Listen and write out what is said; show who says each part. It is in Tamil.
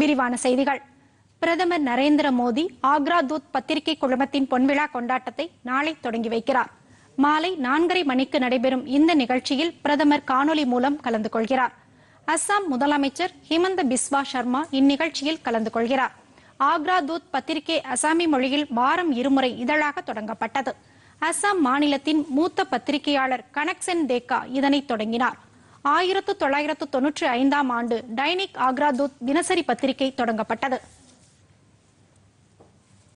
Speaker 1: விரிவான செய்திகள் பிரதமர் நரேந்திர மோடி ஆக்ரா தூத் பத்திரிகை குழுமத்தின் பொன்விழா கொண்டாட்டத்தை நாளை தொடங்கி வைக்கிறார் மாலை நான்கரை மணிக்கு நடைபெறும் இந்த நிகழ்ச்சியில் பிரதமர் காணொலி மூலம் கலந்து கொள்கிறார் அஸ்ஸாம் முதலமைச்சர் ஹிமந்த பிஸ்வா சர்மா இந்நிகழ்ச்சியில் கலந்து கொள்கிறார் ஆக்ரா தூத் பத்திரிகை அசாமி மொழியில் வாரம் இருமுறை இதழாக தொடங்கப்பட்டது அஸ்ஸாம் மாநிலத்தின் மூத்த பத்திரிகையாளர் கனக்சென் தேக்கா இதனை தொடங்கினார் ஆயிரத்து தொள்ளாயிரத்து தொன்னூற்றி ஐந்தாம் ஆண்டு டைனிக் ஆக்ரா தூத் தினசரி பத்திரிகை தொடங்கப்பட்டது